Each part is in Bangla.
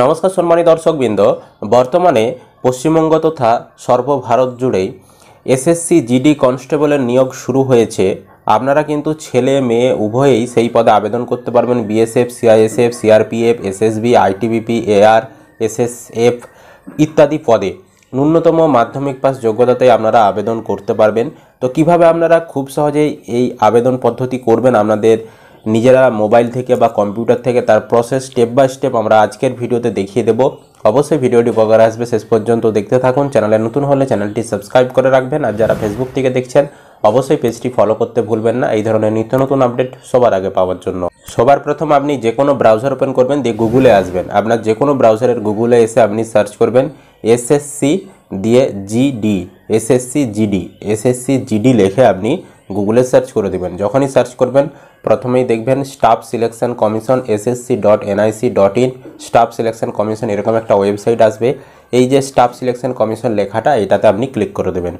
নমস্কার সম্মানী দর্শকবৃন্দ বর্তমানে পশ্চিমবঙ্গ তথা সর্বভারত জুড়েই এসএসসি জিডি কনস্টেবলের নিয়োগ শুরু হয়েছে আপনারা কিন্তু ছেলে মেয়ে উভয়েই সেই পদে আবেদন করতে পারবেন BSF CISF CRPF SSB ITBP AR SSF ইত্যাদি পদে ন্যূনতম মাধ্যমিক পাস যোগ্যতাতে আপনারা আবেদন করতে পারবেন তো কিভাবে আপনারা খুব সহজেই এই আবেদন পদ্ধতি করবেন আপনাদের নিজেরা মোবাইল থেকে বা কম্পিউটার থেকে তার প্রসেস স্টেপ বাই স্টেপ আমরা আজকের ভিডিওতে দেখিয়ে দেব অবশ্যই ভিডিওটি উপকার আসবে শেষ পর্যন্ত দেখতে থাকুন চ্যানেলে নতুন হলে চ্যানেলটি সাবস্ক্রাইব করে রাখবেন আর যারা ফেসবুক থেকে দেখছেন অবশ্যই পেজটি ফলো করতে ভুলবেন না এই ধরনের নিত্য নতুন আপডেট সবার আগে পাওয়ার জন্য সবার প্রথম আপনি যে কোনো ব্রাউজার ওপেন করবেন দিয়ে গুগলে আসবেন আপনার যে কোনো ব্রাউজারের গুগলে এসে আপনি সার্চ করবেন এসএসসি দিয়ে GD SSC GD SSC GD লেখে আপনি গুগলে সার্চ করে দেবেন যখনই সার্চ করবেন প্রথমেই দেখবেন staff selection commission SSC dot NIC dot in staff selection commission এরকম একটা ওয়েবসাইট আসবে এই যে স্টাফ সিলেকশন কমিশন লেখাটা এটাতে আপনি ক্লিক করে দেবেন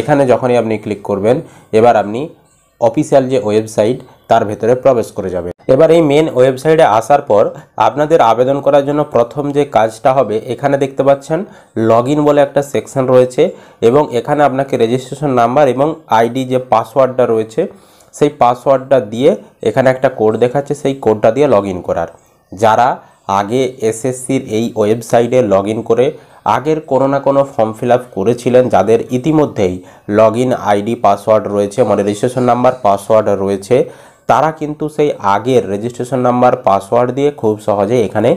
এখানে যখনই আপনি ক্লিক করবেন এবার আপনি অফিসিয়াল যে ওয়েবসাইট তার ভেতরে প্রবেশ করে যাবে এবার এই মেন ওয়েবসাইটে আসার পর আপনাদের আবেদন করার জন্য প্রথম যে কাজটা হবে এখানে দেখতে পাচ্ছেন লগ বলে একটা সেকশন রয়েছে এবং এখানে আপনাকে রেজিস্ট্রেশন নাম্বার এবং আইডি যে পাসওয়ার্ডটা রয়েছে সেই পাসওয়ার্ডটা দিয়ে এখানে একটা কোড দেখাচ্ছে সেই কোডটা দিয়ে লগ করার যারা আগে এসএসসির এই ওয়েবসাইটে লগ করে আগের কোনো না কোনো ফর্ম ফিল করেছিলেন যাদের ইতিমধ্যেই লগ আইডি পাসওয়ার্ড রয়েছে মানে রেজিস্ট্রেশন নাম্বার পাসওয়ার্ড রয়েছে তারা কিন্তু সেই আগের রেজিস্ট্রেশন নাম্বার পাসওয়ার্ড দিয়ে খুব সহজে এখানে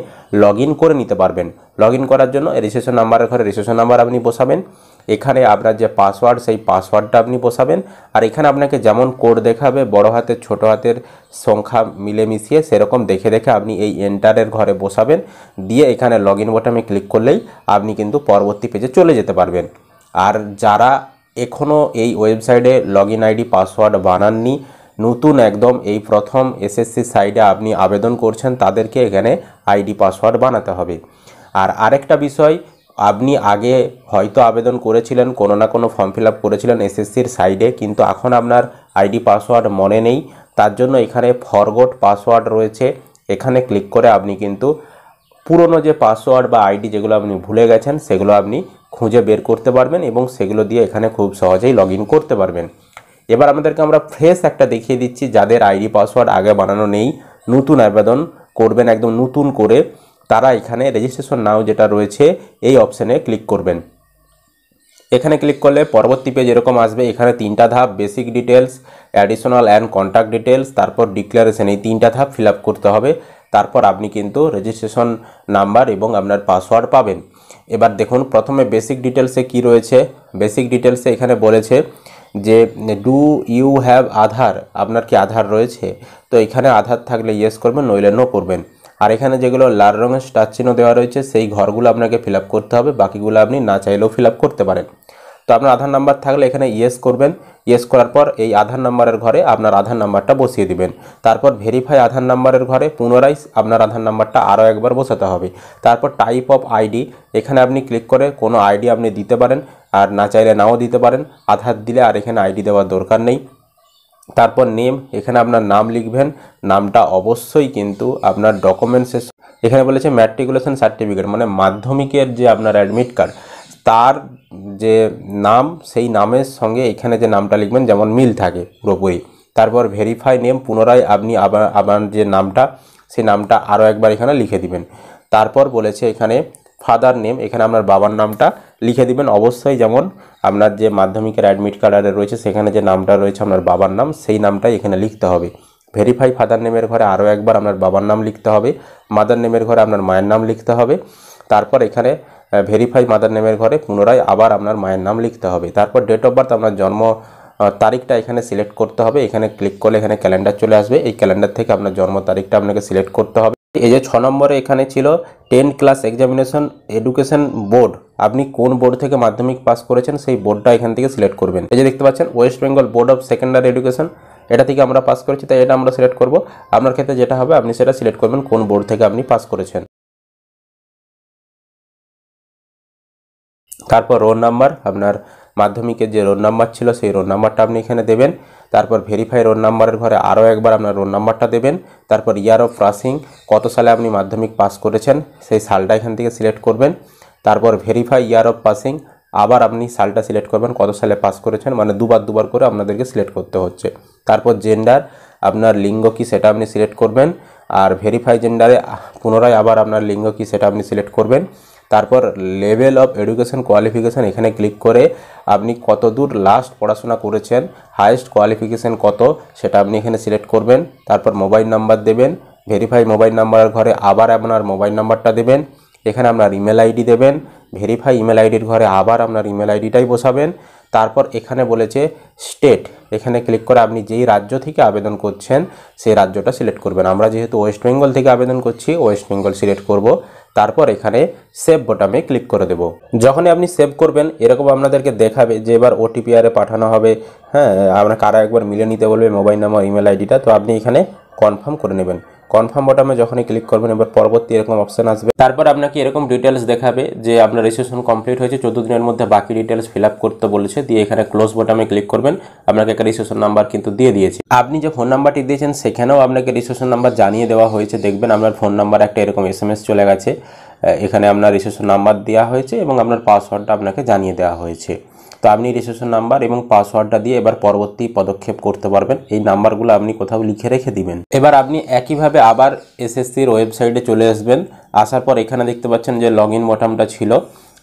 লগ করে নিতে পারবেন লগ করার জন্য রেজিস্ট্রেশন নাম্বারের ঘরে রেজিস্ট্রেশন নাম্বার আপনি বসাবেন এখানে আপনার যে পাসওয়ার্ড সেই পাসওয়ার্ডটা আপনি বসাবেন আর এখানে আপনাকে যেমন কোড দেখাবে বড় হাতের ছোট হাতের সংখ্যা মিলে মিশিয়ে সেরকম দেখে দেখে আপনি এই এন্টারের ঘরে বসাবেন দিয়ে এখানে লগ ইন বোটামে ক্লিক করলেই আপনি কিন্তু পরবর্তী পেজে চলে যেতে পারবেন আর যারা এখনও এই ওয়েবসাইটে লগ ইন আইডি পাসওয়ার্ড বানাননি নতুন একদম এই প্রথম এসএসসি সাইডে আপনি আবেদন করছেন তাদেরকে এখানে আইডি পাসওয়ার্ড বানাতে হবে আর আরেকটা বিষয় আপনি আগে হয়তো আবেদন করেছিলেন কোনো না কোনো ফর্ম ফিল আপ করেছিলেন এসএসসির সাইডে কিন্তু এখন আপনার আইডি পাসওয়ার্ড মনে নেই তার জন্য এখানে ফরগট পাসওয়ার্ড রয়েছে এখানে ক্লিক করে আপনি কিন্তু পুরনো যে পাসওয়ার্ড বা আইডি যেগুলো আপনি ভুলে গেছেন সেগুলো আপনি খুঁজে বের করতে পারবেন এবং সেগুলো দিয়ে এখানে খুব সহজেই লগ করতে পারবেন এবার আমাদেরকে আমরা ফ্রেশ একটা দেখিয়ে দিচ্ছি যাদের আইডি পাসওয়ার্ড আগে বানানো নেই নতুন আবেদন করবেন একদম নতুন করে তারা এখানে রেজিস্ট্রেশন নাও যেটা রয়েছে এই অপশানে ক্লিক করবেন এখানে ক্লিক করলে পরবর্তী পেজ এরকম আসবে এখানে তিনটা ধাপ basic details additional and contact details তারপর ডিক্লারেশন এই তিনটা ধাপ ফিল করতে হবে তারপর আপনি কিন্তু রেজিস্ট্রেশন নাম্বার এবং আপনার পাসওয়ার্ড পাবেন এবার দেখুন প্রথমে বেসিক ডিটেলসে কি রয়েছে বেসিক ডিটেলসে এখানে বলেছে যে ডু ইউ হ্যাভ আধার আপনার কি আধার রয়েছে তো এখানে আধার থাকলে ইয়েস করবেন নইলে নো করবেন আর এখানে যেগুলো লাল রঙের স্টার চিহ্ন দেওয়া রয়েছে সেই ঘরগুলো আপনাকে ফিল করতে হবে বাকিগুলো আপনি না চাইলেও ফিল করতে পারেন তো আপনার আধার নাম্বার থাকলে এখানে ইয়েস করবেন ইয়েস করার পর এই আধার নাম্বারের ঘরে আপনার আধার নাম্বারটা বসিয়ে দিবেন তারপর ভেরিফাই আধার নাম্বারের ঘরে পুনরায় আপনার আধার নাম্বারটা আরও একবার বসাতে হবে তারপর টাইপ অফ আইডি এখানে আপনি ক্লিক করে কোনো আইডি আপনি দিতে পারেন আর না চাইলে নাও দিতে পারেন আধার দিলে আর এখানে আইডি দেওয়ার দরকার নেই তারপর নেম এখানে আপনার নাম লিখবেন নামটা অবশ্যই কিন্তু আপনার ডকুমেন্টসের এখানে বলেছে ম্যাট্রিকুলেশন সার্টিফিকেট মানে মাধ্যমিকের যে আপনার অ্যাডমিট কার্ড তার যে নাম সেই নামের সঙ্গে এখানে যে নামটা লিখবেন যেমন মিল থাকে পুরোপুরি তারপর ভেরিফাই নেম পুনরায় আপনি আবার আপনার যে নামটা সেই নামটা আরও একবার এখানে লিখে দিবেন তারপর বলেছে এখানে ফাদার নেম এখানে আপনার বাবার নামটা লিখে দিবেন অবশ্যই যেমন আপনার যে মাধ্যমিকের অ্যাডমিট কার্ডারে রয়েছে সেখানে যে নামটা রয়েছে আপনার বাবার নাম সেই নামটাই এখানে লিখতে হবে ভেরিফাই ফাদার নেমের ঘরে আরও একবার আপনার বাবার নাম লিখতে হবে মাদার নেমের ঘরে আপনার মায়ের নাম লিখতে হবে তারপর এখানে ভেরিফাই মাদার নেমের ঘরে পুনরায় আবার আপনার মায়ের নাম লিখতে হবে তারপর ডেট অফ বার্থ আপনার জন্ম তারিখটা এখানে সিলেক্ট করতে হবে এখানে ক্লিক করলে এখানে ক্যালেন্ডার চলে আসবে এই ক্যালেন্ডার থেকে আপনার জন্ম তারিখটা আপনাকে সিলেক্ট করতে হবে এই যে ছ নম্বরে এখানে ছিল ten class examination education board আপনি কোন বোর্ড থেকে মাধ্যমিক পাস করেছেন সেই বোর্ডটা এখান থেকে সিলেক্ট করবেন এই যে দেখতে পাচ্ছেন West Bengal board of secondary education এটা থেকে আমরা পাস করেছি তাই এটা আমরা সিলেক্ট করব আপনার ক্ষেত্রে যেটা হবে আপনি সেটা সিলেক্ট করবেন কোন বোর্ড থেকে আপনি পাস করেছেন তারপর রোল নাম্বার আপনার মাধ্যমিকের যে রোল নাম্বার ছিল সেই রোল নাম্বারটা আপনি এখানে দেবেন তারপর ভেরিফাই রোল নাম্বারের ঘরে আরও একবার আপনার রোল নাম্বারটা দেবেন তারপর ইয়ার অফ পাসিং কত সালে আপনি মাধ্যমিক পাস করেছেন সেই সালটা এখান থেকে সিলেক্ট করবেন তারপর ভেরিফাই ইয়ার অফ পাসিং আবার আপনি সালটা সিলেক্ট করবেন কত সালে পাস করেছেন মানে দুবার দুবার করে আপনাদেরকে সিলেক্ট করতে হচ্ছে তারপর জেন্ডার আপনার লিঙ্গ কি সেটা আপনি সিলেক্ট করবেন আর ভেরিফাই জেন্ডারে পুনরায় আবার আপনার লিঙ্গ কি সেটা আপনি সিলেক্ট করবেন তারপর লেভেল অফ এডুকেশন কোয়ালিফিকেশান এখানে ক্লিক করে আপনি কত দূর লাস্ট পড়াশোনা করেছেন হায়েস্ট কোয়ালিফিকেশান কত সেটা আপনি এখানে সিলেক্ট করবেন তারপর মোবাইল নাম্বার দেবেন ভেরিফাই মোবাইল নাম্বারের ঘরে আবার আপনার মোবাইল নাম্বারটা দেবেন এখানে আপনার ইমেল আইডি দেবেন ভেরিফাই ইমেল আইডির ঘরে আবার আপনার ইমেল আইডিটাই বসাবেন তারপর এখানে বলেছে স্টেট এখানে ক্লিক করে আপনি যেই রাজ্য থেকে আবেদন করছেন সেই রাজ্যটা সিলেক্ট করবেন আমরা যেহেতু ওয়েস্ট বেঙ্গল থেকে আবেদন করছি ওয়েস্ট বেঙ্গল সিলেক্ট করব তারপর এখানে সেভ বোটামে ক্লিক করে দেব যখনই আপনি সেভ করবেন এরকম আপনাদেরকে দেখাবে যে এবার ওটিপি আরে পাঠানো হবে হ্যাঁ আপনার কারা একবার মিলে নিতে বলবে মোবাইল নাম্বার ইমেল আইডিটা তো আপনি এখানে কনফার্ম করে নেবেন কনফার্ম বটমে যখনই ক্লিক করবেন এবার পরবর্তী এরকম অপশান আসবে তারপর আপনাকে এরকম ডিটেলস দেখাবে যে আপনার রেজিস্ট্রেশন কমপ্লিট হয়েছে চোদ্দ দিনের মধ্যে বাকি ডিটেলস ফিল করতে বলেছে দিয়ে এখানে ক্লোজ বটমে ক্লিক করবেন আপনাকে একটা রেজিস্ট্রেশন নাম্বার কিন্তু দিয়ে দিয়েছে আপনি যে ফোন নাম্বারটি দিয়েছেন সেখানেও আপনাকে রেজিস্ট্রেশন নাম্বার জানিয়ে দেওয়া হয়েছে দেখবেন আপনার ফোন নাম্বার একটা এরকম এস চলে গেছে এখানে আপনার রেজিস্ট্রেশন নাম্বার দেওয়া হয়েছে এবং আপনার পাসওয়ার্ডটা আপনাকে জানিয়ে দেওয়া হয়েছে তো আপনি রেজিস্ট্রেশন নাম্বার এবং পাসওয়ার্ডটা দিয়ে এবার পরবর্তী পদক্ষেপ করতে পারবেন এই নাম্বারগুলো আপনি কোথাও লিখে রেখে দিবেন এবার আপনি একইভাবে আবার এসএসসির ওয়েবসাইটে চলে আসবেন আসার পর এখানে দেখতে পাচ্ছেন যে লগ ইন বটামটা ছিল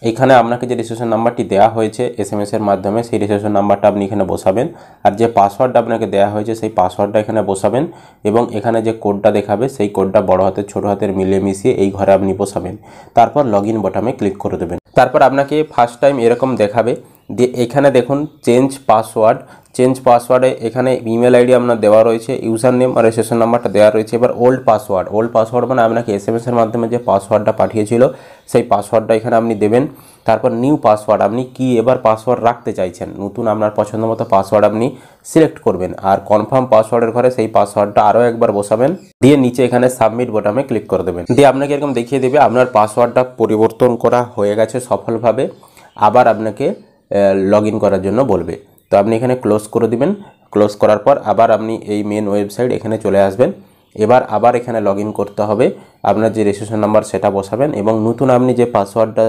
এখানে আপনাকে যে রেজিস্ট্রেশন নাম্বারটি দেওয়া হয়েছে এস এম এর মাধ্যমে সেই রেজিস্ট্রেশন নাম্বারটা আপনি এখানে বসাবেন আর যে পাসওয়ার্ডটা আপনাকে দেওয়া হয়েছে সেই পাসওয়ার্ডটা এখানে বসাবেন এবং এখানে যে কোডটা দেখাবে সেই কোডটা বড় হাতের ছোটো হাতের মিলিয়ে মিশিয়ে এই ঘরে আপনি বসাবেন তারপর লগ ইন বটামে ক্লিক করে দেবেন তারপর আপনাকে ফার্স্ট টাইম এরকম দেখাবে দিয়ে এখানে দেখুন চেঞ্জ পাসওয়ার্ড চেঞ্জ পাসওয়ার্ডে এখানে ইমেল আইডি আপনার দেওয়া রয়েছে ইউজার নেম আর রেজিস্ট্রেশন নাম্বারটা দেওয়া রয়েছে এবার ওল্ড পাসওয়ার্ড ওল্ড পাসওয়ার্ড মানে আপনাকে এস এম এসের মাধ্যমে যে পাসওয়ার্ডটা পাঠিয়েছিল সেই পাসওয়ার্ডটা এখানে আপনি দেবেন তারপর নিউ পাসওয়ার্ড আপনি কি এবার পাসওয়ার্ড রাখতে চাইছেন নতুন আপনার পছন্দ মতো পাসওয়ার্ড আপনি সিলেক্ট করবেন আর কনফার্ম পাসওয়ার্ডের ঘরে সেই পাসওয়ার্ডটা আরও একবার বসাবেন দিয়ে নিচে এখানে সাবমিট বোটামে ক্লিক করে দেবেন দিয়ে আপনাকে এরকম দেখিয়ে দেবে আপনার পাসওয়ার্ডটা পরিবর্তন করা হয়ে গেছে সফলভাবে আবার আপনাকে লগ ইন করার জন্য বলবে তো আপনি এখানে ক্লোজ করে দিবেন ক্লোজ করার পর আবার আপনি এই মেন ওয়েবসাইট এখানে চলে আসবেন এবার আবার এখানে লগ করতে হবে আপনার যে রেজিস্ট্রেশন নাম্বার সেটা বসাবেন এবং নতুন আপনি যে পাসওয়ার্ডটা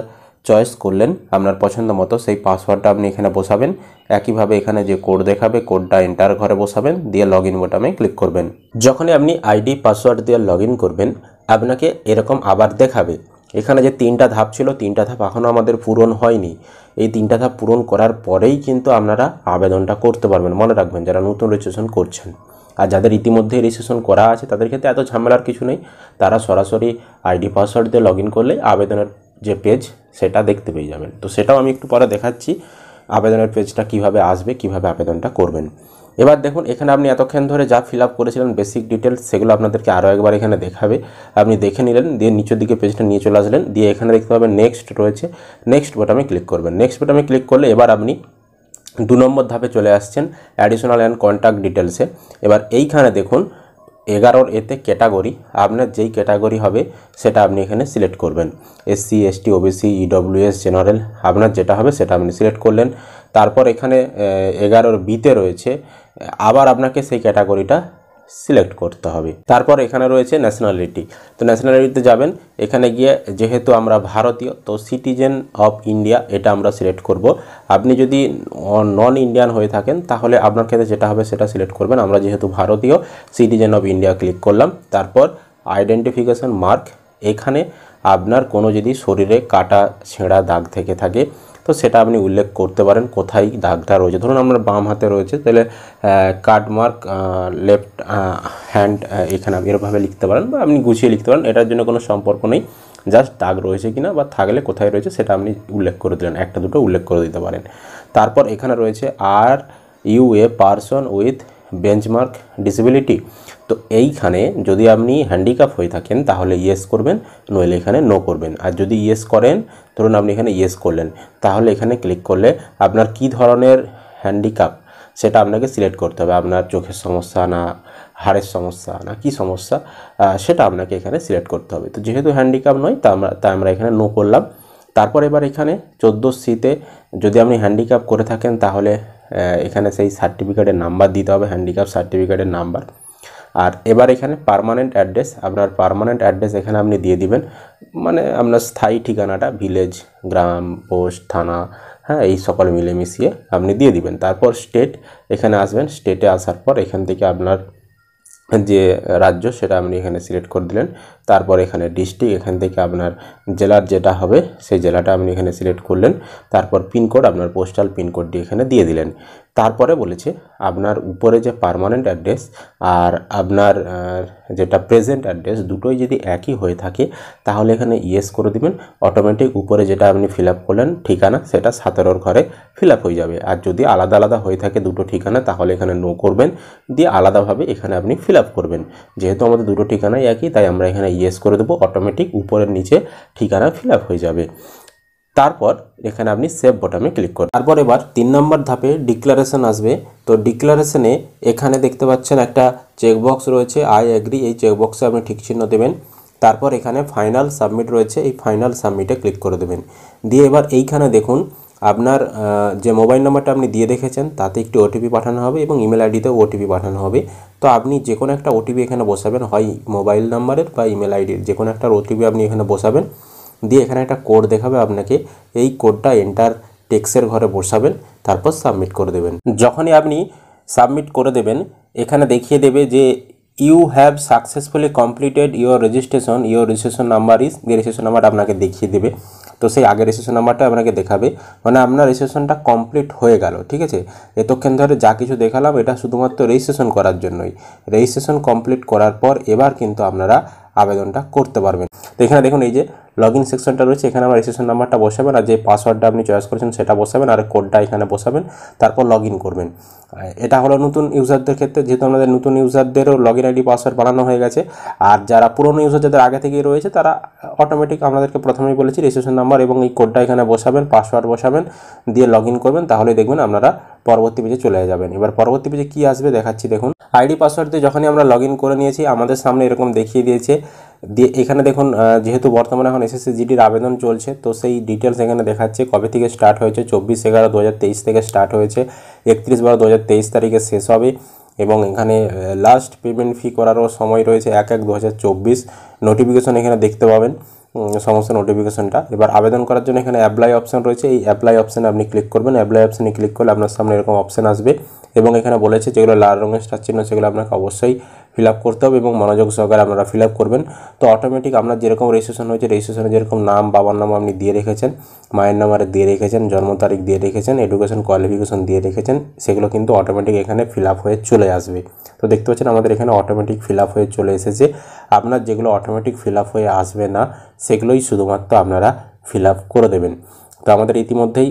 চয়েস করলেন আপনার পছন্দ মতো সেই পাসওয়ার্ডটা আপনি এখানে বসাবেন একইভাবে এখানে যে কোড দেখাবে কোডটা এন্টার ঘরে বসাবেন দিয়ে লগ ইন বোটামে ক্লিক করবেন যখনই আপনি আইডি পাসওয়ার্ড দিয়ে লগ করবেন আপনাকে এরকম আবার দেখাবে এখানে যে তিনটা ধাপ ছিল তিনটা ধাপ এখনও আমাদের পূরণ হয়নি এই তিনটা ধাপ পূরণ করার পরেই কিন্তু আপনারা আবেদনটা করতে পারবেন মনে রাখবেন যারা নতুন রেজিস্ট্রেশন করছেন আর যাদের ইতিমধ্যে রেজিস্ট্রেশন করা আছে তাদের ক্ষেত্রে এত ঝামেলার কিছু নেই তারা সরাসরি আইডি পাসওয়ার্ড দিয়ে লগ ইন করলে আবেদনের যে পেজ সেটা দেখতে পেয়ে যাবেন তো সেটাও আমি একটু পরে দেখাচ্ছি আবেদনের পেজটা কিভাবে আসবে কিভাবে আবেদনটা করবেন এবার দেখুন এখানে আপনি এতক্ষণ ধরে যা ফিল আপ করেছিলেন বেসিক ডিটেলস সেগুলো আপনাদেরকে আরও একবার এখানে দেখাবে আপনি দেখে নিলেন দিয়ে নিচের দিকে পেজটা নিয়ে চলে আসলেন দিয়ে এখানে দেখতে পাবেন নেক্সট রয়েছে নেক্সট বোটামে ক্লিক করবেন নেক্সট বোটামে ক্লিক করলে এবার আপনি দু নম্বর ধাপে চলে আসছেন অ্যাডিশনাল অ্যান্ড কন্ট্যাক্ট ডিটেলসে এবার এইখানে দেখুন এগারোর এতে ক্যাটাগরি আপনার যেই ক্যাটাগরি হবে সেটা আপনি এখানে সিলেক্ট করবেন SC ST OBC EWS general আপনার যেটা হবে সেটা আপনি সিলেক্ট করলেন তারপর এখানে এগারোর বিতে রয়েছে আবার আপনাকে সেই ক্যাটাগরিটা সিলেক্ট করতে হবে তারপর এখানে রয়েছে ন্যাশনালিটি তো ন্যাশনালিটিতে যাবেন এখানে গিয়ে যেহেতু আমরা ভারতীয় তো সিটিজেন অফ ইন্ডিয়া এটা আমরা সিলেক্ট করব আপনি যদি নন ইন্ডিয়ান হয়ে থাকেন তাহলে আপনার ক্ষেত্রে যেটা হবে সেটা সিলেক্ট করবেন আমরা যেহেতু ভারতীয় সিটিজেন অফ ইন্ডিয়া ক্লিক করলাম তারপর আইডেন্টিফিকেশন মার্ক এখানে আপনার কোনো যদি শরীরে কাটা ছেঁড়া দাগ থেকে থাকে তো সেটা আপনি উল্লেখ করতে পারেন কোথায় দাগটা রয়েছে ধরুন আপনার বাম হাতে রয়েছে তাহলে কাটমার্ক লেফট হ্যান্ড এখানে আপনি এরভাবে লিখতে পারেন বা আপনি গুছিয়ে লিখতে পারেন এটার জন্য কোনো সম্পর্ক নেই জাস্ট দাগ রয়েছে কিনা বা থাকলে কোথায় রয়েছে সেটা আপনি উল্লেখ করে দিলেন একটা দুটো উল্লেখ করে দিতে পারেন তারপর এখানে রয়েছে are you a person with benchmark disability তো এইখানে যদি আপনি হ্যান্ডিক্যাপ হয়ে থাকেন তাহলে ইয়েস করবেন নইলে এখানে নো করবেন আর যদি ইয়েস করেন ধরুন আপনি এখানে ইয়েস করলেন তাহলে এখানে ক্লিক করলে আপনার কি ধরনের হ্যান্ডিক্যাপ সেটা আপনাকে সিলেক্ট করতে হবে আপনার চোখের সমস্যা না হাড়ের সমস্যা না কি সমস্যা সেটা আপনাকে এখানে সিলেক্ট করতে হবে তো যেহেতু হ্যান্ডিক্যাপ নয় তা আমরা তাই আমরা এখানে নো করলাম তারপর এবার এখানে চোদ্দো সিতে যদি আপনি হ্যান্ডিক্যাপ করে থাকেন তাহলে এখানে সেই সার্টিফিকেটের নাম্বার দিতে হবে হ্যান্ডিক্যাপ সার্টিফিকেটের নাম্বার আর এবার এখানে পারমানেন্ট অ্যাড্রেস আপনার পারমানেন্ট অ্যাড্রেস এখানে আপনি দিয়ে দিবেন মানে আপনার স্থায়ী ঠিকানাটা ভিলেজ গ্রাম পোস্ট থানা হ্যাঁ এই সকল মিলে মিশিয়ে আপনি দিয়ে দিবেন তারপর স্টেট এখানে আসবেন স্টেটে আসার পর এখান থেকে আপনার যে রাজ্য সেটা আপনি এখানে সিলেক্ট করে দিলেন তারপর এখানে ডিস্ট্রিক্ট এখান থেকে আপনার জেলার যেটা হবে সেই জেলাটা আপনি এখানে সিলেক্ট করলেন তারপর পিনকোড আপনার পোস্টাল পিনকোডটি এখানে দিয়ে দিলেন তারপরে বলেছে আপনার উপরে যে পারমানেন্ট অ্যাড্রেস আর আপনার যেটা প্রেজেন্ট অ্যাড্রেস দুটোই যদি একই হয়ে থাকে তাহলে এখানে ইয়েস করে দিবেন অটোমেটিক উপরে যেটা আপনি ফিল আপ করলেন ঠিকানা সেটা সাতেরোর ঘরে ফিল হয়ে যাবে আর যদি আলাদা আলাদা হয়ে থাকে দুটো ঠিকানা তাহলে এখানে নো করবেন দিয়ে আলাদাভাবে এখানে আপনি ফিল করবেন যেহেতু আমাদের দুটো ঠিকানাই একই তাই আমরা এখানে ইয়েস করে দেবো অটোমেটিক উপরের নিচে ঠিকানা ফিল হয়ে যাবে তারপর এখানে আপনি সেভ বটমে ক্লিক করুন তারপর এবার তিন নম্বর ধাপে ডিক্লারেশন আসবে তো ডিক্লারেশনে এখানে দেখতে পাচ্ছেন একটা চেকবক্স রয়েছে আই অ্যাগ্রি এই চেকবক্সে আপনি ঠিক চিহ্ন দেবেন তারপর এখানে ফাইনাল সাবমিট রয়েছে এই ফাইনাল সাবমিটে ক্লিক করে দেবেন দিয়ে এবার এইখানে দেখুন আপনার যে মোবাইল নাম্বারটা আপনি দিয়ে রেখেছেন তাতে একটি ওটিপি পাঠানো হবে এবং ইমেল আইডিতেও ওটিপি পাঠানো হবে তো আপনি যে কোনো একটা ওটিপি এখানে বসাবেন হয় মোবাইল নাম্বারের বা ইমেল আইডির যে কোনো একটা ওটিপি আপনি এখানে বসাবেন দিয়ে এখানে একটা কোড দেখাবে আপনাকে এই কোডটা এন্টার টেক্সের ঘরে বসাবেন তারপর সাবমিট করে দেবেন যখনই আপনি সাবমিট করে দেবেন এখানে দেখিয়ে দেবে যে you have successfully completed your registration your registration number is দিয়ে রেজিস্ট্রেশন নাম্বারটা আপনাকে দেখিয়ে দেবে তো সেই আগের রেজিস্ট্রেশন নাম্বারটা আপনাকে দেখাবে মানে আপনার রেজিস্ট্রেশনটা কমপ্লিট হয়ে গেল ঠিক আছে এতক্ষণ ধরে যা কিছু দেখালাম এটা শুধুমাত্র রেজিস্ট্রেশন করার জন্যই রেজিস্ট্রেশন কমপ্লিট করার পর এবার কিন্তু আপনারা আবেদনটা করতে পারবেন তো এখানে দেখুন এই যে লগ ইন সেকশনটা রয়েছে এখানে আমার রেজিস্ট্রেশন নাম্বারটা বসাবেন আর যে পাসওয়ার্ডটা আপনি চয়েস করেছেন সেটা বসাবেন আর কোডটা এখানে বসাবেন তারপর লগ করবেন এটা হলো নতুন ইউজারদের ক্ষেত্রে যেহেতু আমাদের নতুন ইউজারদেরও লগ ইন আইডি পাসওয়ার্ড বানানো হয়ে গেছে আর যারা পুরনো ইউজার যাদের আগে থেকেই রয়েছে তারা অটোমেটিক আপনাদেরকে প্রথমেই বলেছি রেজিস্ট্রেশন নাম্বার এবং এই কোডটা এখানে বসাবেন পাসওয়ার্ড বসাবেন দিয়ে লগ করবেন তাহলে দেখবেন আপনারা পরবর্তী পেজে চলে যাবেন এবার পরবর্তী পেজে কী আসবে দেখাচ্ছি দেখুন আইডি পাসওয়ার্ড দিয়ে যখনই আমরা লগ করে নিয়েছি আমাদের সামনে এরকম দেখিয়ে দিয়েছে দিয়ে এখানে দেখুন যেহেতু বর্তমানে এখন এসএসসি জিডির আবেদন চলছে তো সেই ডিটেলস এখানে দেখাচ্ছে কবে থেকে স্টার্ট হয়েছে চব্বিশ এগারো দু থেকে স্টার্ট হয়েছে একত্রিশ বারো দু তারিখে শেষ হবে এবং এখানে লাস্ট পেমেন্ট ফি করারও সময় রয়েছে এক এক দু নোটিফিকেশন এখানে দেখতে পাবেন সমস্ত নোটিফিকেশনটা এবার আবেদন করার জন্য এখানে অ্যাপ্লাই অপশন রয়েছে এই অ্যাপ্লাই অপশানে আপনি ক্লিক করবেন অ্যাপ্লাই অপশানে ক্লিক করলে আপনার সামনে এরকম অপশান আসবে এবং এখানে বলেছে যেগুলো লাল রঙের স্টার চিহ্ন সেগুলো আপনাকে অবশ্যই ফিল আপ করতে হবে এবং মনোযোগ সহকারে আপনারা ফিল আপ করবেন তো অটোমেটিক আপনার যেরকম রেজিস্ট্রেশন হয়েছে রেজিস্ট্রেশনে যেরকম নাম বাবার নাম আপনি দিয়ে রেখেছেন মায়ের নাম আর দিয়ে রেখেছেন জন্ম তারিখ দিয়ে রেখেছেন এডুকেশন কোয়ালিফিকেশন দিয়ে রেখেছেন সেগুলো কিন্তু অটোমেটিক এখানে ফিল আপ হয়ে চলে আসবে তো দেখতে পাচ্ছেন আমাদের এখানে অটোমেটিক ফিল আপ হয়ে চলে এসেছে আপনার যেগুলো অটোমেটিক ফিল আপ হয়ে আসবে না সেগুলোই শুধুমাত্র আপনারা ফিল আপ করে দেবেন তো আমাদের ইতিমধ্যেই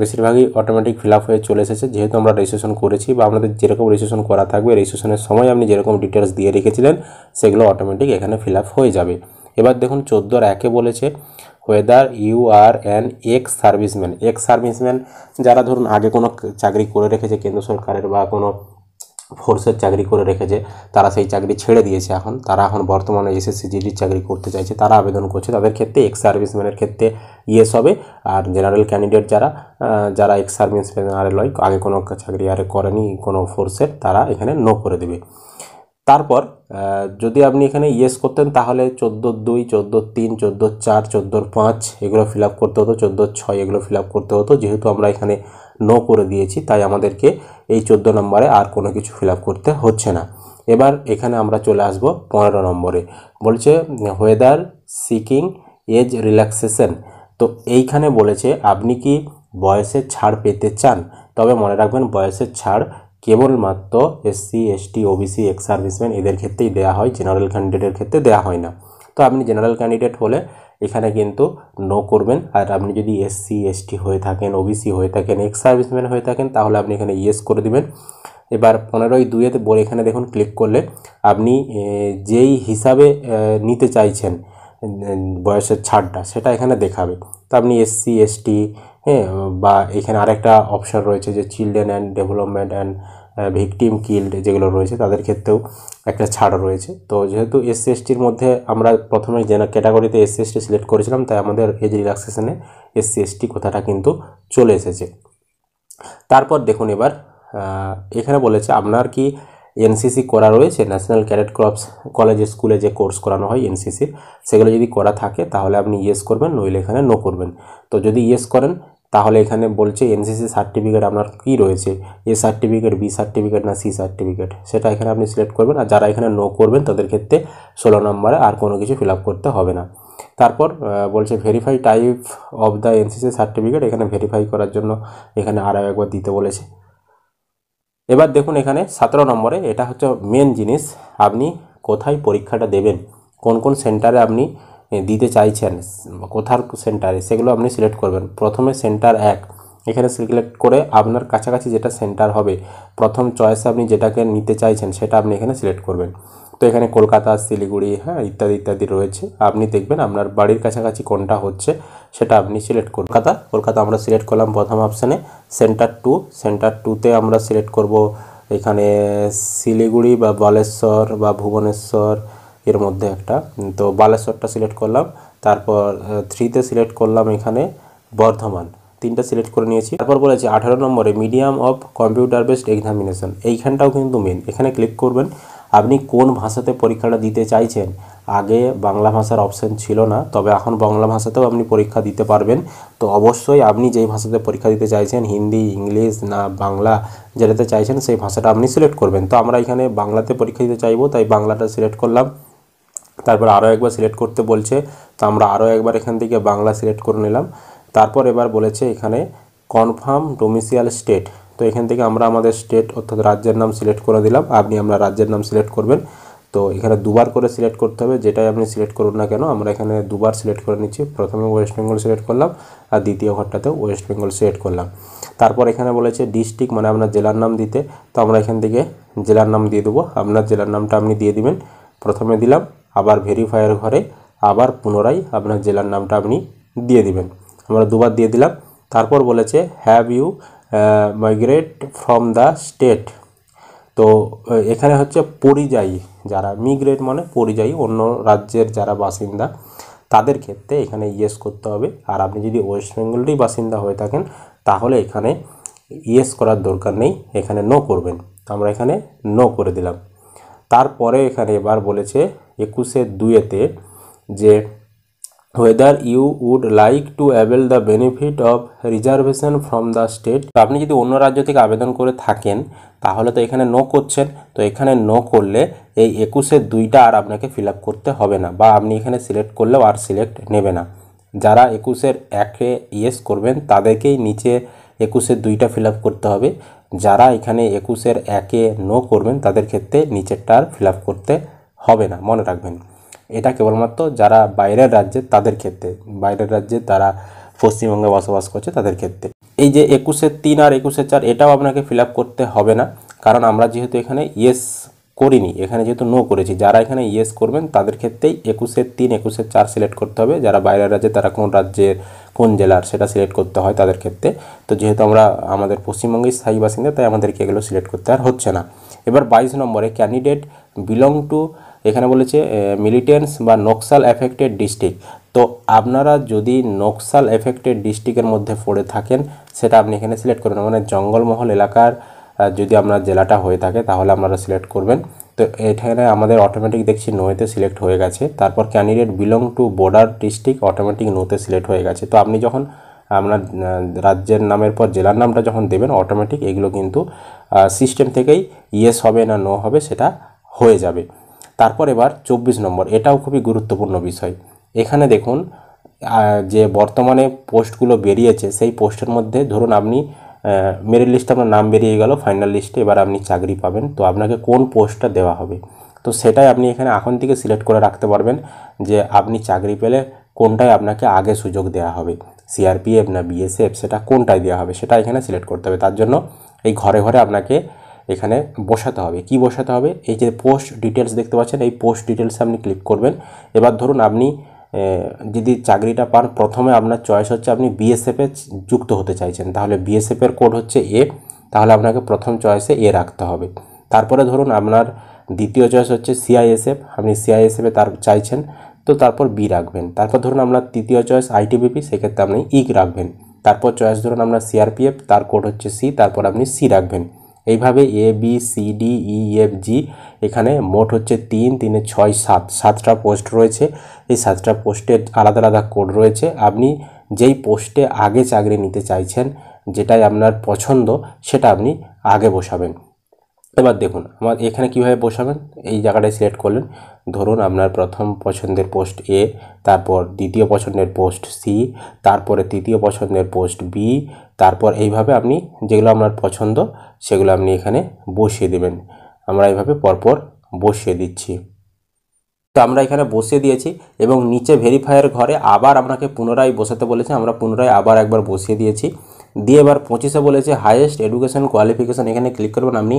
বেশিরভাগই অটোমেটিক ফিল হয়ে চলে এসেছে যেহেতু আমরা রেজিস্ট্রেশন করেছি বা আমাদের যেরকম রেজিস্ট্রেশন করা থাকবে রেজিস্ট্রেশনের সময় আপনি যেরকম ডিটেলস দিয়ে রেখেছিলেন সেগুলো অটোমেটিক এখানে ফিল হয়ে যাবে এবার দেখুন চোদ্দোর একে বলেছে whether you are an ex serviceman ex serviceman যারা ধরুন আগে কোনো চাকরি করে রেখেছে কেন্দ্র সরকারের বা কোনো ফোর্সের চাকরি করে রেখেছে তারা সেই চাকরি ছেড়ে দিয়েছে এখন তারা এখন বর্তমানে সিজিডির চাকরি করতে চাইছে তারা আবেদন করছে তাদের ক্ষেত্রে এক্স সার্ভিসম্যানের ক্ষেত্রে ইয়েস হবে আর জেনারেল ক্যান্ডিডেট যারা যারা এক্স সার্ভিসম্যান আরে লয় আগে কোনো চাকরি আরে করেনি কোনো ফোর্সের তারা এখানে নো করে দেবে তারপর যদি আপনি এখানে ইয়েস করতেন তাহলে চোদ্দো দুই চোদ্দো তিন চোদ্দো চার চোদ্দোর পাঁচ এগুলো ফিল করতে হতো চোদ্দো ছয় এগুলো ফিল করতে হতো যেহেতু আমরা এখানে নো করে দিয়েছি তাই আমাদেরকে এই চোদ্দো নম্বরে আর কোনো কিছু ফিল করতে হচ্ছে না এবার এখানে আমরা চলে আসব পনেরো নম্বরে বলছে ওয়েদার সিকিং এজ রিল্যাক্সেশন তো এইখানে বলেছে আপনি কি বয়সের ছাড় পেতে চান তবে মনে রাখবেন বয়সের ছাড় কেবলমাত্র SC ST OBC ex serviceman এদের ক্ষেত্রেই দেওয়া হয় জেনারেল ক্যান্ডিডেটের ক্ষেত্রে দেওয়া হয় না তো আপনি জেনারেল ক্যান্ডিডেট হলে এখানে কিন্তু নো করবেন আর আপনি যদি এসসি এসটি হয়ে থাকেন ওবিসি হয়ে থাকেন এক্স সার্ভিসম্যান হয়ে থাকেন তাহলে আপনি এখানে ইয়েস করে দেবেন এবার পনেরোই দুইয়েতে বলে এখানে দেখুন ক্লিক করলে আপনি যেই হিসাবে নিতে চাইছেন বয়সের ছাড়টা সেটা এখানে দেখাবে তো আপনি এসসি এসটি হ্যাঁ বা এখানে আরেকটা অপশান রয়েছে যে children and development and victim killed যেগুলো রয়েছে তাদের ক্ষেত্রেও একটা ছাড় রয়েছে তো যেহেতু এসসি এসটির মধ্যে আমরা প্রথমে যে ক্যাটাগরিতে এসসিএসটি এসটি সিলেক্ট করেছিলাম তাই আমাদের এজ রিল্যাক্সেশনে এসসি এসটি কথাটা কিন্তু চলে এসেছে তারপর দেখুন এবার এখানে বলেছে আপনার কি এনসিসি করা রয়েছে ন্যাশনাল ক্যাডেট ক্রপস কলেজ স্কুলে যে কোর্স করানো হয় এনসিসির সেগুলো যদি করা থাকে তাহলে আপনি ইয়েস করবেন নইলে এখানে নো করবেন তো যদি ইয়েস করেন তাহলে এখানে বলছে এনসিসি সার্টিফিকেট আপনার কি রয়েছে এ সার্টিফিকেট বি সার্টিফিকেট না সি সার্টিফিকেট সেটা এখানে আপনি সিলেক্ট করবেন আর যারা এখানে নো করবেন তাদের ক্ষেত্রে ষোলো নম্বরে আর কোনো কিছু ফিল করতে হবে না তারপর বলছে verify type of the NCC certificate এখানে ভেরিফাই করার জন্য এখানে আরও একবার দিতে বলেছে এবার দেখুন এখানে সতেরো নম্বরে এটা হচ্ছে মেন জিনিস আপনি কোথায় পরীক্ষাটা দেবেন কোন কোন সেন্টারে আপনি দিতে চাইছেন কোথার সেন্টারে সেগুলো আপনি সিলেক্ট করবেন প্রথমে সেন্টার এক এখানে সিলেক্ট করে আপনার কাছাকাছি যেটা সেন্টার হবে প্রথম চয়েসে আপনি যেটাকে নিতে চাইছেন সেটা আপনি এখানে সিলেক্ট করবেন তো এখানে কলকাতা শিলিগুড়ি হ্যাঁ ইত্যাদি ইত্যাদি রয়েছে আপনি দেখবেন আপনার বাড়ির কাছাকাছি কোনটা হচ্ছে সেটা আপনি সিলেক্ট করবেন কলকাতা কলকাতা আমরা সিলেক্ট করলাম প্রথম অপশানে সেন্টার টু সেন্টার টুতে আমরা সিলেক্ট করব এখানে শিলিগুড়ি বা বালেশ্বর বা ভুবনেশ্বর এর মধ্যে একটা তো বালেশ্বরটা সিলেক্ট করলাম তারপর থ্রিতে সিলেক্ট করলাম এখানে বর্ধমান তিনটা সিলেক্ট করে নিয়েছি তারপর বলেছি আঠারো নম্বরে medium of computer based examination এইখানটাও কিন্তু মেন এখানে ক্লিক করবেন আপনি কোন ভাষাতে পরীক্ষাটা দিতে চাইছেন আগে বাংলা ভাষার অপশন ছিল না তবে এখন বাংলা ভাষাতেও আপনি পরীক্ষা দিতে পারবেন তো অবশ্যই আপনি যেই ভাষাতে পরীক্ষা দিতে চাইছেন হিন্দি ইংলিশ না বাংলা যেটাতে চাইছেন সেই ভাষাটা আপনি সিলেক্ট করবেন তো আমরা এখানে বাংলাতে পরীক্ষা দিতে চাইবো তাই বাংলাটা সিলেক্ট করলাম তারপর আরও একবার সিলেক্ট করতে বলছে তো আমরা আরও একবার এখান থেকে বাংলা সিলেক্ট করে নিলাম তারপর এবার বলেছে এখানে কনফার্ম ডোমিসিয়াল স্টেট তো এখান থেকে আমরা আমাদের স্টেট অর্থাৎ রাজ্যের নাম সিলেক্ট করে দিলাম আপনি আমরা রাজ্যের নাম সিলেক্ট করবেন তো এখানে দুবার করে সিলেক্ট করতে হবে যেটাই আপনি সিলেক্ট করুন না কেন আমরা এখানে দুবার সিলেক্ট করে নিচ্ছি প্রথমে ওয়েস্ট বেঙ্গল সিলেক্ট করলাম আর দ্বিতীয় ঘরটাতে ওয়েস্ট বেঙ্গল সিলেক্ট করলাম তারপর এখানে বলেছে ডিস্ট্রিক্ট মানে আপনার জেলার নাম দিতে তো আমরা এখান থেকে জেলার নাম দিয়ে দেবো আপনার জেলার নামটা আপনি দিয়ে দিবেন প্রথমে দিলাম আবার ভেরিফায়ার ঘরে আবার পুনরায় আপনার জেলার নামটা আপনি দিয়ে দিবেন আমরা দুবার দিয়ে দিলাম তারপর বলেছে have you migrate from the state তো এখানে হচ্ছে পরিযায়ী যারা মিগ্রেট মানে পরিযায়ী অন্য রাজ্যের যারা বাসিন্দা তাদের ক্ষেত্রে এখানে ইয়েস করতে হবে আর আপনি যদি ওয়েস্ট বেঙ্গলেরই বাসিন্দা হয়ে থাকেন তাহলে এখানে ইয়েস করার দরকার নেই এখানে নো করবেন আমরা এখানে নো করে দিলাম তারপরে এখানে এবার বলেছে একুশে দুয়েতে যে whether you would like to avail the benefit of reservation from the state আপনি যদি অন্য রাজ্য থেকে আবেদন করে থাকেন তাহলে তো এখানে নো করছেন তো এখানে নো করলে এই একুশের দুইটা আর আপনাকে ফিল করতে হবে না বা আপনি এখানে সিলেক্ট করলেও আর সিলেক্ট নেবে না যারা একুশের একে ইয়েস করবেন তাদেরকেই নিচে একুশের দুইটা ফিল করতে হবে যারা এখানে একুশের একে নো করবেন তাদের ক্ষেত্রে আর ফিল করতে হবে না মনে রাখবেন এটা কেবলমাত্র যারা বাইরের রাজ্যে তাদের ক্ষেত্রে বাইরের রাজ্যে তারা পশ্চিমবঙ্গে বসবাস করছে তাদের ক্ষেত্রে এই যে একুশের তিন আর একুশের চার এটাও আপনাকে ফিল করতে হবে না কারণ আমরা যেহেতু এখানে ইয়েস করিনি এখানে যেহেতু নো করেছি যারা এখানে ইয়েস করবেন তাদের ক্ষেত্রেই একুশের তিন একুশের চার সিলেক্ট করতে হবে যারা বাইরের রাজ্যে তারা কোন রাজ্যের কোন জেলার সেটা সিলেক্ট করতে হয় তাদের ক্ষেত্রে তো যেহেতু আমরা আমাদের পশ্চিমবঙ্গের স্থায়ী বাসিন্দা তাই আমাদেরকে এগুলো সিলেক্ট করতে আর হচ্ছে না এবার বাইশ নম্বরে ক্যান্ডিডেট বিলং টু এখানে বলেছে মিলিটেন্স বা নকশাল এফেক্টেড ডিস্ট্রিক্ট তো আপনারা যদি নকশাল এফেক্টেড ডিস্ট্রিক্টের মধ্যে পড়ে থাকেন সেটা আপনি এখানে সিলেক্ট করবেন মানে জঙ্গলমহল এলাকার যদি আপনার জেলাটা হয়ে থাকে তাহলে আপনারা সিলেক্ট করবেন তো এখানে আমাদের অটোমেটিক দেখছি নোয়েতে সিলেক্ট হয়ে গেছে তারপর candidate belong to border district automatic নোতে সিলেক্ট হয়ে গেছে তো আপনি যখন আপনার রাজ্যের নামের পর জেলার নামটা যখন দেবেন অটোমেটিক এগুলো কিন্তু সিস্টেম থেকেই ইয়েস হবে না নো হবে সেটা হয়ে যাবে তারপর এবার চব্বিশ নম্বর এটাও খুবই গুরুত্বপূর্ণ বিষয় এখানে দেখুন যে বর্তমানে পোস্টগুলো বেরিয়েছে সেই পোস্টের মধ্যে ধরুন আপনি মেরিট লিস্টে আপনার নাম বেরিয়ে গেল ফাইনাল লিস্টে এবার আপনি চাকরি পাবেন তো আপনাকে কোন পোস্টটা দেওয়া হবে তো সেটাই আপনি এখানে এখন থেকে সিলেক্ট করে রাখতে পারবেন যে আপনি চাকরি পেলে কোনটায় আপনাকে আগে সুযোগ দেওয়া হবে সিআরপিএফ না বিএসএফ সেটা কোনটায় দেওয়া হবে সেটা এখানে সিলেক্ট করতে হবে তার জন্য এই ঘরে ঘরে আপনাকে এখানে বসাতে হবে কি বসাতে হবে এই যে পোস্ট ডিটেলস দেখতে পাচ্ছেন এই পোস্ট ডিটেলসে আপনি ক্লিক করবেন এবার ধরুন আপনি যদি চাকরিটা পান প্রথমে আপনার চয়েস হচ্ছে আপনি বিএসএফে যুক্ত হতে চাইছেন তাহলে বিএসএফের কোড হচ্ছে এ তাহলে আপনাকে প্রথম চয়েসে এ রাখতে হবে তারপরে ধরুন আপনার দ্বিতীয় চয়েস হচ্ছে সিআইএসএফ আপনি সিআইএসএফে তার চাইছেন তো তারপর বি রাখবেন তারপর ধরুন আপনার তৃতীয় চয়েস আইটিবিপি সেক্ষেত্রে আপনি ইক e রাখবেন তারপর চয়েস ধরুন আপনার সিআরপিএফ তার কোড হচ্ছে সি তারপর আপনি সি রাখবেন এইভাবে A B C D E F G এখানে মোট হচ্ছে তিন তিনে ছয় সাত সাতটা পোস্ট রয়েছে এই সাতটা পোস্টের আলাদা আলাদা কোড রয়েছে আপনি যেই পোস্টে আগে চাকরি নিতে চাইছেন যেটাই আপনার পছন্দ সেটা আপনি আগে বসাবেন এবার দেখুন আমার এখানে কিভাবে বসাবেন এই জায়গাটায় সিলেক্ট করলেন ধরুন আপনার প্রথম পছন্দের পোস্ট এ তারপর দ্বিতীয় পছন্দের পোস্ট সি তারপরে তৃতীয় পছন্দের পোস্ট বি তারপর এইভাবে আপনি যেগুলো আপনার পছন্দ সেগুলো আপনি এখানে বসিয়ে দেবেন আমরা এইভাবে পরপর বসিয়ে দিচ্ছি তো আমরা এখানে বসিয়ে দিয়েছি এবং নিচে ভেরিফায়ার ঘরে আবার আপনাকে পুনরায় বসাতে বলেছে আমরা পুনরায় আবার একবার বসিয়ে দিয়েছি দিয়ে এবার পঁচিশে বলেছে হায়েস্ট এডুকেশন কোয়ালিফিকেশান এখানে ক্লিক করবেন আপনি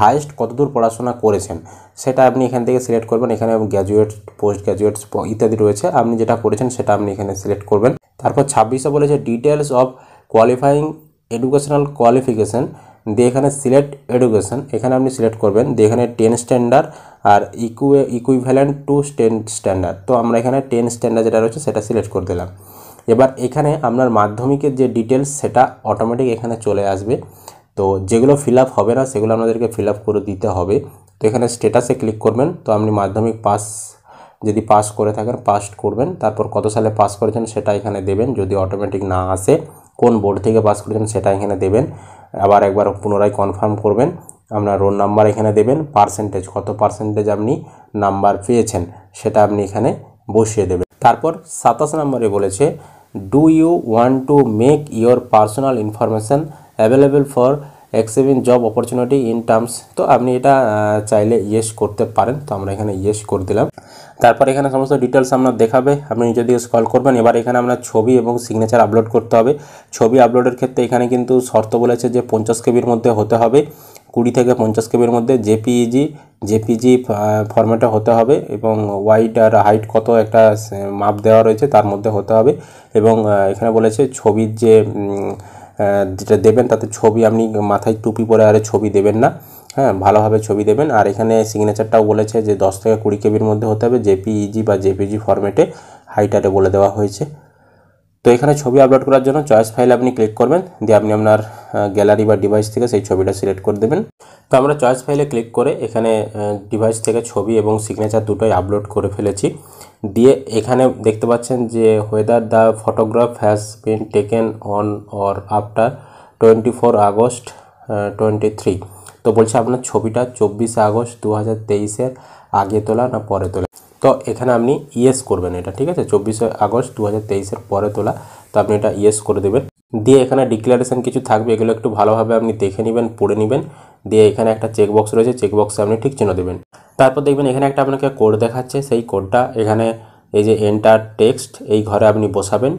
হায়েস্ট কতদূর পড়াশোনা করেছেন সেটা আপনি এখান থেকে সিলেক্ট করবেন এখানে গ্র্যাজুয়েট পোস্ট গ্র্যাজুয়েট ইত্যাদি রয়েছে আপনি যেটা করেছেন সেটা আপনি এখানে সিলেক্ট করবেন তারপর ছাব্বিশে বলেছে details of qualifying educational qualification দিয়ে এখানে সিলেক্ট এডুকেশন এখানে আপনি সিলেক্ট করবেন দিয়ে এখানে টেন স্ট্যান্ডার্ড আর ইকুয়ে ইকুইভ্যালেন্ট টু টেন স্ট্যান্ডার্ড তো আমরা এখানে টেন স্ট্যান্ডার্ড যেটা রয়েছে সেটা সিলেক্ট করে দিলাম এবার এখানে আপনার মাধ্যমিকের যে ডিটেলস সেটা অটোমেটিক এখানে চলে আসবে তো যেগুলো ফিল হবে না সেগুলো আপনাদেরকে ফিল করে দিতে হবে তো এখানে স্ট্যাটাসে ক্লিক করবেন তো আপনি মাধ্যমিক পাস যদি পাস করে থাকেন পাস করবেন তারপর কত সালে পাস করেছেন সেটা এখানে দেবেন যদি অটোমেটিক না আসে কোন বোর্ড থেকে পাস করেছেন সেটা এখানে দেবেন আবার একবার পুনরায় কনফার্ম করবেন আপনার রোল নাম্বার এখানে দেবেন পার্সেন্টেজ কত পার্সেন্টেজ আপনি নাম্বার পেয়েছেন সেটা আপনি এখানে বসিয়ে দেবেন তারপর সাতাশ নম্বরে বলেছে do you want to make your personal information available for accepting job opportunity in terms তো আপনি এটা চাইলে ইয়েস করতে পারেন তো আমরা এখানে ইয়েস করে দিলাম তারপর এখানে সমস্ত ডিটেলস আপনার দেখাবে আপনি নিজে দিয়ে স্কল করবেন এবার এখানে আপনার ছবি এবং সিগনেচার আপলোড করতে হবে ছবি আপলোডের ক্ষেত্রে এখানে কিন্তু শর্ত বলেছে যে পঞ্চাশ কেবির মধ্যে হতে হবে কুড়ি থেকে পঞ্চাশ কেবির মধ্যে জেপিইজি জেপিজি ফরম্যাটে হতে হবে এবং ওয়াইড আর হাইট কত একটা মাপ দেওয়া রয়েছে তার মধ্যে হতে হবে এবং এখানে বলেছে ছবির যে যেটা দেবেন তাতে ছবি আপনি মাথায় টুপি পরে আরে ছবি দেবেন না হ্যাঁ ভালোভাবে ছবি দেবেন আর এখানে সিগনেচারটাও বলেছে যে দশ থেকে কুড়ি কেবির মধ্যে হতে হবে জেপিইজি e বা জেপিজি ফরম্যাটে হাইটারে বলে দেওয়া হয়েছে তো এখানে ছবি আপলোড করার জন্য চয়েস ফাইল আপনি ক্লিক করবেন দিয়ে আপনি আপনার গ্যালারি বা ডিভাইস থেকে সেই ছবিটা সিলেক্ট করে দেবেন তো আমরা চয়েস ফাইলে ক্লিক করে এখানে ডিভাইস থেকে ছবি এবং সিগনেচার দুটোই আপলোড করে ফেলেছি দিয়ে এখানে দেখতে পাচ্ছেন যে whether the photograph has been taken on or after twenty four August twenty three তো বলছে আপনার ছবিটা চব্বিশে আগস্ট দু হাজার তেইশের আগে তোলা না পরে তোলা তো এখানে আপনি ইয়েস করবেন এটা ঠিক আছে চব্বিশে আগস্ট দু হাজার পরে তোলা তো আপনি এটা ইয়েস করে দেবেন দিয়ে এখানে ডিক্লারেশন কিছু থাকবে এগুলো একটু ভালোভাবে আপনি দেখে নেবেন পড়ে নেবেন দিয়ে এখানে একটা চেকবক্স রয়েছে চেকবক্সে আপনি ঠিক চিহ্ন দেবেন তারপর দেখবেন এখানে একটা আপনাকে কোড দেখাচ্ছে সেই কোডটা এখানে এই যে এন্টার টেক্সট এই ঘরে আপনি বসাবেন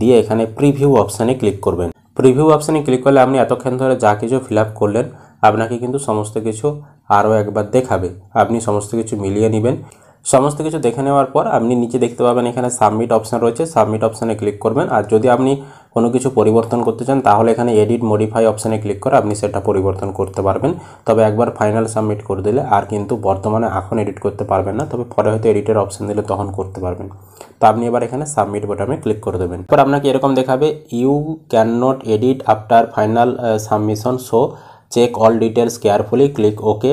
দিয়ে এখানে প্রিভিউ অপশানে ক্লিক করবেন প্রিভিউ অপশানে ক্লিক করলে আপনি এতক্ষণ ধরে যা কিছু ফিল করলেন আপনাকে কিন্তু সমস্ত কিছু আরও একবার দেখাবে আপনি সমস্ত কিছু মিলিয়ে নেবেন সমস্ত কিছু দেখে নেওয়ার পর আপনি নিচে দেখতে পাবেন এখানে সাবমিট অপশান রয়েছে সাবমিট অপশানে ক্লিক করবেন আর যদি আপনি কোনো কিছু পরিবর্তন করতে চান তাহলে এখানে এডিট মডিফাই অপশানে ক্লিক করে আপনি সেটা পরিবর্তন করতে পারবেন তবে একবার ফাইনাল সাবমিট করে দিলে আর কিন্তু বর্তমানে এখন এডিট করতে পারবেন না তবে পরে হয়তো এডিটের অপশান দিলে তখন করতে পারবেন তো আপনি এবার এখানে সাবমিট বোটামে ক্লিক করে দেবেন এবার আপনাকে এরকম দেখাবে you can not edit after final submission so check all details carefully click okay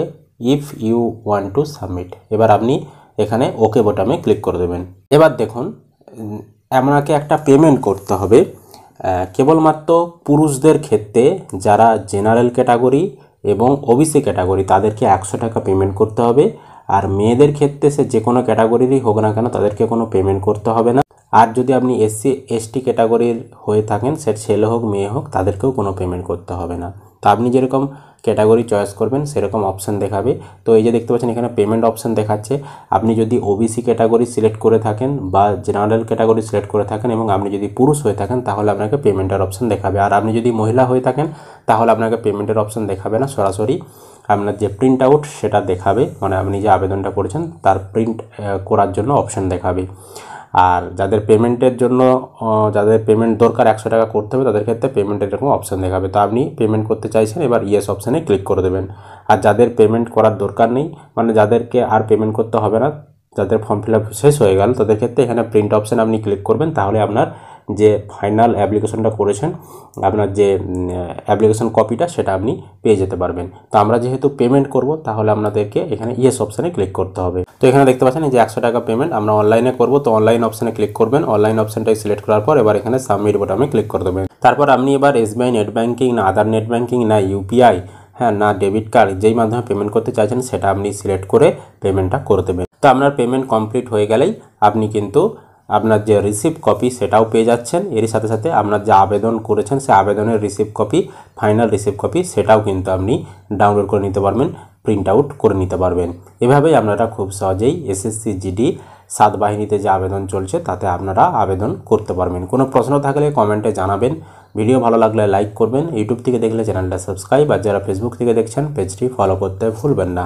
if you want to submit এবার আপনি এখানে ওকে বোটামে ক্লিক করে দেবেন এবার দেখুন আপনাকে একটা পেমেন্ট করতে হবে কেবলমাত্র পুরুষদের ক্ষেত্রে যারা জেনারেল ক্যাটাগরি এবং ওবিসি ক্যাটাগরি তাদেরকে একশো টাকা পেমেন্ট করতে হবে আর মেয়েদের ক্ষেত্রে সে যে কোনো ক্যাটাগরিরই হোক না কেন তাদেরকে কোনো পেমেন্ট করতে হবে না আর যদি আপনি এসসি এসটি ক্যাটাগরির হয়ে থাকেন সে ছেলে হোক মেয়ে হোক তাদেরকেও কোনো পেমেন্ট করতে হবে না তো আপনি যেরকম ক্যাটাগরি চয়েস করবেন সেরকম অপশান দেখাবে তো এই যে দেখতে পাচ্ছেন এখানে পেমেন্ট অপশান দেখাচ্ছে আপনি যদি ওবিসি ক্যাটাগরি সিলেক্ট করে থাকেন বা জেনারেল ক্যাটাগরি সিলেক্ট করে থাকেন এবং আপনি যদি পুরুষ হয়ে থাকেন তাহলে আপনাকে পেমেন্টের অপশান দেখাবে আর আপনি যদি মহিলা হয়ে থাকেন তাহলে আপনাকে পেমেন্টের অপশান দেখাবে না সরাসরি আপনার যে প্রিন্ট আউট সেটা দেখাবে মানে আপনি যে আবেদনটা করেছেন তার প্রিন্ট করার জন্য অপশান দেখাবে আর যাদের পেমেন্টের জন্য যাদের পেমেন্ট দরকার একশো টাকা করতে হবে তাদের ক্ষেত্রে পেমেন্টের এরকম অপশান দেখাবে তো আপনি পেমেন্ট করতে চাইছেন এবার ইয়েস অপশানে ক্লিক করে দেবেন আর যাদের পেমেন্ট করার দরকার নেই মানে যাদেরকে আর পেমেন্ট করতে হবে না যাদের ফর্ম ফিল শেষ হয়ে গেল তাদের ক্ষেত্রে এখানে প্রিন্ট অপশান আপনি ক্লিক করবেন তাহলে আপনার যে ফাইনাল অ্যাপ্লিকেশনটা করেছেন আপনার যে অ্যাপ্লিকেশন কপিটা সেটা আপনি পেয়ে যেতে পারবেন তো আমরা যেহেতু পেমেন্ট করব তাহলে আপনাদেরকে এখানে ইয়েস অপশানে ক্লিক করতে হবে তো এখানে দেখতে পাচ্ছেন যে একশো টাকা পেমেন্ট আমরা অনলাইনে করব তো অনলাইন অপশানে ক্লিক করবেন অনলাইন অপশানটাই সিলেক্ট করার পর এবার এখানে সাবমিট বোটামে ক্লিক করে দেবেন তারপর আপনি এবার এসবিআই নেট ব্যাঙ্কিং না আদার নেট ব্যাঙ্কিং না ইউপিআই হ্যাঁ না ডেবিট কার্ড যেই মাধ্যমে পেমেন্ট করতে চাইছেন সেটা আপনি সিলেক্ট করে পেমেন্টটা করে দেবেন তো আপনার পেমেন্ট কমপ্লিট হয়ে গেলেই আপনি কিন্তু আপনার যে রিসিপ্ট কপি সেটাও পেয়ে যাচ্ছেন এর সাথে সাথে আপনার যে আবেদন করেছেন সে আবেদনের receive copy final receipt copy সেটাও কিন্তু আপনি ডাউনলোড করে নিতে পারবেন প্রিন্ট আউট করে নিতে পারবেন এভাবেই আপনারা খুব সহজেই এসএসসি জিডি সাত বাহিনীতে যে আবেদন চলছে তাতে আপনারা আবেদন করতে পারবেন কোনো প্রশ্ন থাকলে কমেন্টে জানাবেন ভিডিও ভালো লাগলে লাইক করবেন ইউটিউব থেকে দেখলে চ্যানেলটা সাবস্ক্রাইব আর যারা ফেসবুক থেকে দেখছেন পেজটি ফলো করতে ভুলবেন না